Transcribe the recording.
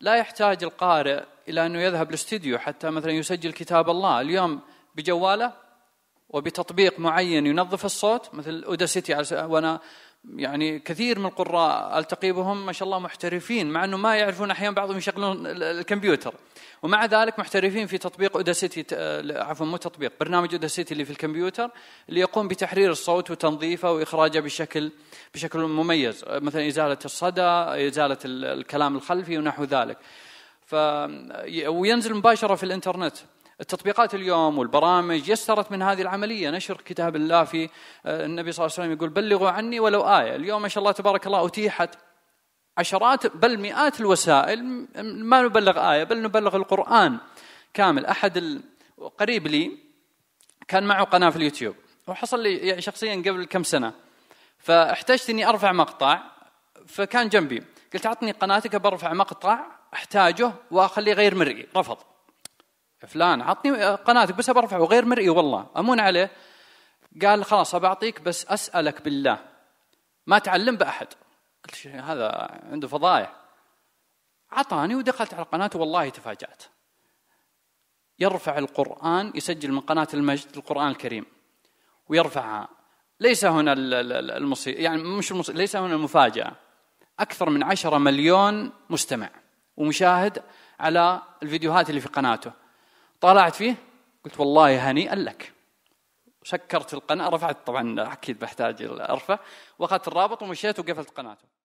لا يحتاج القارئ إلى أنه يذهب للاستديو حتى مثلا يسجل كتاب الله اليوم بجواله وبتطبيق معين ينظف الصوت مثل اوداسيتي وأنا يعني كثير من القراء التقي بهم ما شاء الله محترفين مع انه ما يعرفون احيانا بعضهم يشغلون الكمبيوتر ومع ذلك محترفين في تطبيق اوداسيتي آه، عفوا مو تطبيق برنامج اوداسيتي اللي في الكمبيوتر اللي يقوم بتحرير الصوت وتنظيفه واخراجه بشكل بشكل مميز آه، مثلا ازاله الصدى ازاله الكلام الخلفي ونحو ذلك ف وينزل مباشره في الانترنت التطبيقات اليوم والبرامج يسرت من هذه العملية نشر كتاب الله في آه، النبي صلى الله عليه وسلم يقول بلغوا عني ولو آية اليوم ما شاء الله تبارك الله أتيحت عشرات بل مئات الوسائل ما نبلغ آية بل نبلغ القرآن كامل أحد قريب لي كان معه قناة في اليوتيوب وحصل لي يعني شخصيا قبل كم سنة فاحتجت أني أرفع مقطع فكان جنبي قلت أعطني قناتك برفع مقطع أحتاجه وأخليه غير مرئي رفض فلان عطني قناتك بس برفعه غير مرئي والله امون عليه قال خلاص بعطيك بس اسالك بالله ما تعلم باحد قلت هذا عنده فضايح عطاني ودخلت على القناه والله تفاجات يرفع القران يسجل من قناه المجد القران الكريم ويرفعها ليس هنا المصي يعني مش المصي... ليس هنا المفاجاه اكثر من عشرة مليون مستمع ومشاهد على الفيديوهات اللي في قناته طالعت فيه قلت والله هنيئا لك سكرت القناة رفعت طبعا أكيد بحتاج أرفع وأخذت الرابط ومشيت وقفلت قناته